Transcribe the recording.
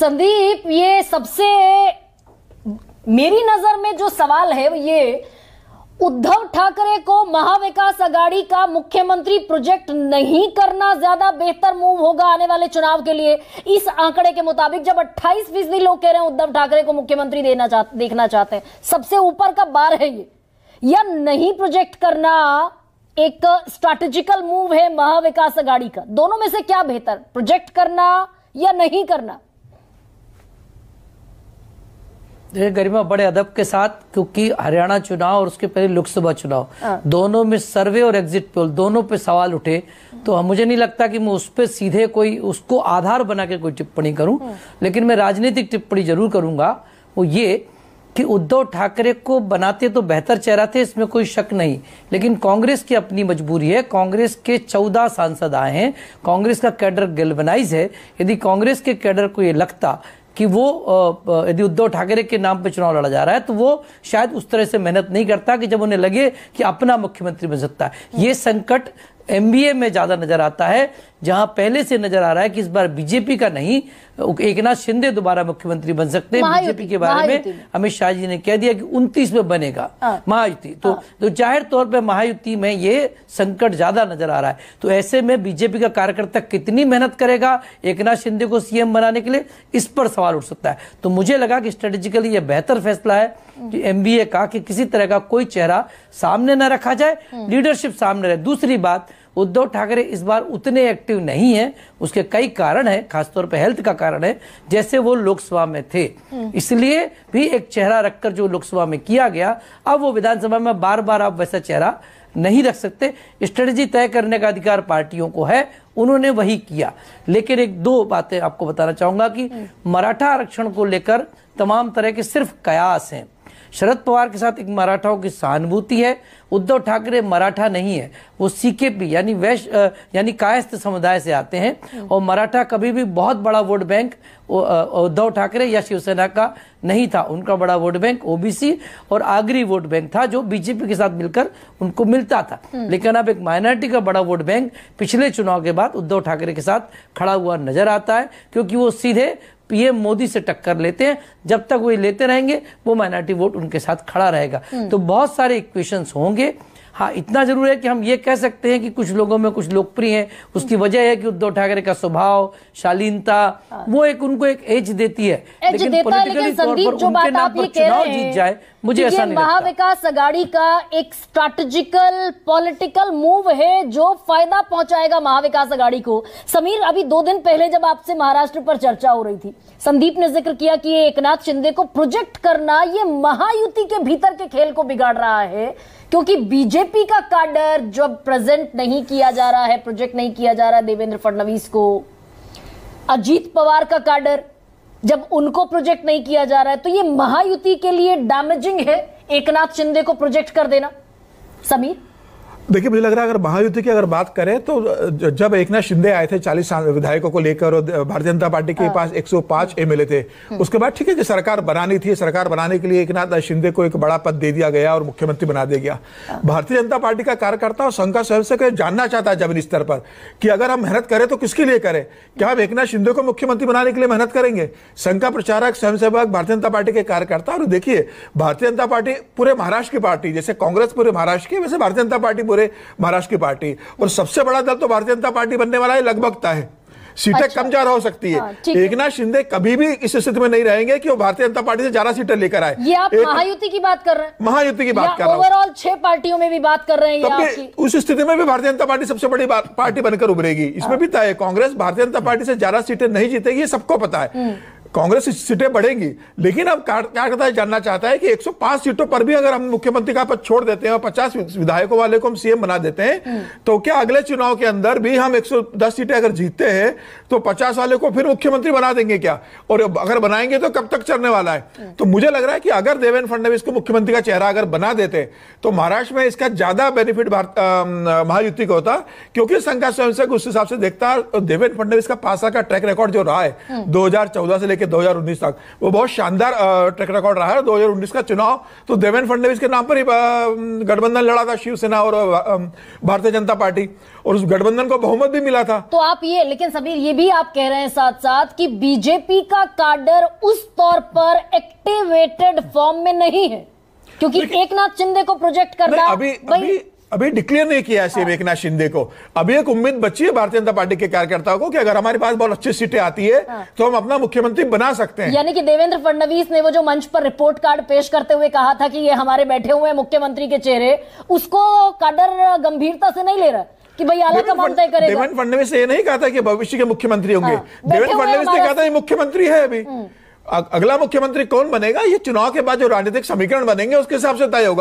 संदीप ये सबसे मेरी नजर में जो सवाल है ये उद्धव ठाकरे को महाविकास अगाड़ी का मुख्यमंत्री प्रोजेक्ट नहीं करना ज्यादा बेहतर मूव होगा आने वाले चुनाव के लिए इस आंकड़े के मुताबिक जब 28 फीसदी लोग कह रहे हैं उद्धव ठाकरे को मुख्यमंत्री देना चाह देखना चाहते हैं सबसे ऊपर का बार है ये या नहीं प्रोजेक्ट करना एक स्ट्रैटेजिकल मूव है महाविकास अगाड़ी का दोनों में से क्या बेहतर प्रोजेक्ट करना या नहीं करना देखिए गरिमा बड़े अदब के साथ क्योंकि हरियाणा चुनाव और उसके पहले लोकसभा चुनाव हाँ। दोनों में सर्वे और एग्जिट पोल दोनों पे सवाल उठे तो हम मुझे नहीं लगता कि मैं उस पर सीधे कोई उसको आधार बना के कोई टिप्पणी करूं हाँ। लेकिन मैं राजनीतिक टिप्पणी जरूर करूंगा वो ये कि उद्धव ठाकरे को बनाते तो बेहतर चेहरा थे इसमें कोई शक नहीं लेकिन कांग्रेस की अपनी मजबूरी है कांग्रेस के चौदह सांसद आए हैं कांग्रेस का कैडर गेलबनाइज है यदि कांग्रेस के कैडर को ये लगता कि वो यदि उद्धव ठाकरे के नाम पर चुनाव लड़ा जा रहा है तो वो शायद उस तरह से मेहनत नहीं करता कि जब उन्हें लगे कि अपना मुख्यमंत्री बन सकता है ये संकट एमबीए में ज़्यादा नज़र आता है जहां पहले से नज़र आ रहा है कि इस बार बीजेपी का नहीं एक नाथ शिंदे दोबारा मुख्यमंत्री बन सकते हैं बीजेपी के बारे में अमित शाह जी ने कह दिया कि 29 में बनेगा हाँ। महायुति तो, हाँ। तो जाहिर तौर पर महायुति में ये संकट ज़्यादा नज़र आ रहा है तो ऐसे में बीजेपी का कार्यकर्ता कितनी मेहनत करेगा एक नाथ शिंदे को सीएम बनाने के लिए इस पर सवाल उठ सकता है तो मुझे लगा कि स्ट्रेटेजिकली यह बेहतर फैसला है कि एमबीए का कि किसी तरह का कोई चेहरा सामने न रखा जाए लीडरशिप हम्म। सामने रहे दूसरी बात उद्धव ठाकरे इस बार उतने एक्टिव नहीं है उसके कई कारण है खासतौर पर हेल्थ का कारण है जैसे वो लोकसभा में थे इसलिए भी एक चेहरा रखकर जो लोकसभा में किया गया अब वो विधानसभा में बार बार आप वैसा चेहरा नहीं रख सकते स्ट्रेटजी तय करने का अधिकार पार्टियों को है उन्होंने वही किया लेकिन एक दो बातें आपको बताना चाहूंगा कि मराठा आरक्षण को लेकर तमाम तरह के सिर्फ कयास हैं शरद पवार के साथ एक मराठाओं की सहानुभूति है उद्धव ठाकरे मराठा नहीं है वो पी यानी वैश यानी कायस्थ समुदाय से आते हैं और मराठा कभी भी बहुत बड़ा वोट बैंक उद्धव ठाकरे या शिवसेना का नहीं था उनका बड़ा वोट बैंक ओबीसी और आगरी वोट बैंक था जो बीजेपी के साथ मिलकर उनको मिलता था लेकिन अब एक माइनॉरिटी का बड़ा वोट बैंक पिछले चुनाव के बाद उद्धव ठाकरे के साथ खड़ा हुआ नजर आता है क्योंकि वो सीधे पीएम मोदी से टक्कर लेते हैं जब तक वो लेते रहेंगे वो माइनॉरिटी वोट उनके साथ खड़ा रहेगा हम्म। तो बहुत सारे इक्वेशन होंगे हाँ इतना जरूर है कि हम ये कह सकते हैं कि कुछ लोगों में कुछ लोकप्रिय हैं उसकी हम्म। वजह है कि उद्धव ठाकरे का स्वभाव शालीनता हाँ। वो एक उनको एक एज देती है एज लेकिन पोलिटिकली तौर पर उनके नाम पर चुनाव जीत जाए मुझे ऐसा नहीं महाविकास अगाड़ी का एक स्ट्रैटेजिकल पॉलिटिकल मूव है जो फायदा पहुंचाएगा महाविकास अगाड़ी को समीर अभी दो दिन पहले जब आपसे महाराष्ट्र पर चर्चा हो रही थी संदीप ने जिक्र किया कि एक नाथ शिंदे को प्रोजेक्ट करना ये महायुति के भीतर के खेल को बिगाड़ रहा है क्योंकि बीजेपी का काडर जब प्रेजेंट नहीं किया जा रहा है प्रोजेक्ट नहीं किया जा रहा है देवेंद्र फडणवीस को अजीत पवार का काडर जब उनको प्रोजेक्ट नहीं किया जा रहा है तो ये महायुति के लिए डैमेजिंग है एक नाथ शिंदे को प्रोजेक्ट कर देना समीर देखिए मुझे लग रहा है अगर महायुद्ध की अगर बात करें तो जब एक नाथ शिंदे आए थे चालीस विधायकों को लेकर और भारतीय जनता पार्टी के हाँ। पास 105 एमएलए थे हम्म। उसके बाद ठीक है कि सरकार बनानी थी सरकार बनाने के लिए एक नाथ शिंदे को एक बड़ा पद दे दिया गया और मुख्यमंत्री बना दिया गया हाँ। भारतीय जनता पार्टी का कार्यकर्ता और संघ का से जानना चाहता है जमीन स्तर पर कि अगर हम मेहनत करें तो किसके लिए करें क्या हम एक नाथ शिंदे को मुख्यमंत्री बनाने के लिए मेहनत करेंगे संघ का प्रचारक स्वयंसेवक भारतीय जनता पार्टी के कार्यकर्ता और देखिए भारतीय जनता पार्टी पूरे महाराष्ट्र की पार्टी जैसे कांग्रेस पूरे महाराष्ट्र की वैसे भारतीय जनता पार्टी बोले महाराष्ट्र की पार्टी और सबसे बड़ा दल तो भारतीय जनता पार्टी बनने वाला है लगभग तय है सीटें अच्छा। कम ज्यादा हो सकती है हाँ, एक नाथ शिंदे कभी भी इस स्थिति में नहीं रहेंगे कि वो भारतीय जनता पार्टी से ज्यादा सीटें लेकर आए ये आप महायुति की बात कर रहे हैं महायुति की बात कर रहे हैं ओवरऑल छह पार्टियों में भी बात कर रहे हैं तो उस स्थिति में भी भारतीय जनता पार्टी सबसे बड़ी पार्टी बनकर उभरेगी इसमें हाँ। भी तय है कांग्रेस भारतीय जनता पार्टी से ज्यादा सीटें नहीं जीतेगी ये सबको पता है हम्म। कांग्रेस सीटें बढ़ेंगी लेकिन अब है जानना चाहता है कि 105 सीटों पर भी अगर हम मुख्यमंत्री का पद छोड़ देते हैं और 50 विधायकों वाले को हम सीएम बना देते हैं हम्म। तो क्या अगले चुनाव के अंदर भी हम 110 सीटें अगर जीतते हैं तो 50 वाले को फिर मुख्यमंत्री बना देंगे क्या और अगर बनाएंगे तो कब तक चलने वाला है हम्म। तो मुझे लग रहा है कि अगर देवेंद्र फडणवीस को मुख्यमंत्री का चेहरा अगर बना देते तो महाराष्ट्र में इसका ज्यादा बेनिफिट महायुति को होता क्योंकि संघा स्वयंसेवक उस हिसाब से देखता देवेंद्र फडणवीस का पासा का ट्रैक रिकॉर्ड जो रहा है हम्म। दो से लेकर लेके 2019 तक वो बहुत शानदार ट्रैक रिकॉर्ड रहा है 2019 का चुनाव तो देवेंद्र फडणवीस के नाम पर ही गठबंधन लड़ा था शिवसेना और भारतीय जनता पार्टी और उस गठबंधन को बहुमत भी मिला था तो आप ये लेकिन समीर ये भी आप कह रहे हैं साथ साथ कि बीजेपी का कार्डर उस तौर पर एक्टिवेटेड फॉर्म में नहीं है क्योंकि एक नाथ शिंदे को प्रोजेक्ट करना अभी, अभी अभी डिक्लेयर नहीं किया है सीएम एकनाथ शिंदे को अभी एक उम्मीद बची है भारतीय जनता पार्टी के कार्यकर्ताओं को कि अगर हमारे पास बहुत अच्छी सीटें आती है हाँ। तो हम अपना मुख्यमंत्री बना सकते हैं यानी कि देवेंद्र फडणवीस ने वो जो मंच पर रिपोर्ट कार्ड पेश करते हुए कहा था कि ये हमारे बैठे हुए मुख्यमंत्री के चेहरे उसको काडर गंभीरता से नहीं ले रहा कि भाई आला तय करेगा देवेंद्र फडणवीस ये नहीं कहा था कि भविष्य के मुख्यमंत्री होंगे हाँ, देवेंद्र फडणवीस ने कहा था मुख्यमंत्री है अभी हम्म। अगला मुख्यमंत्री कौन बनेगा ये चुनाव के बाद जो राजनीतिक समीकरण बनेंगे उसके हिसाब से तय होगा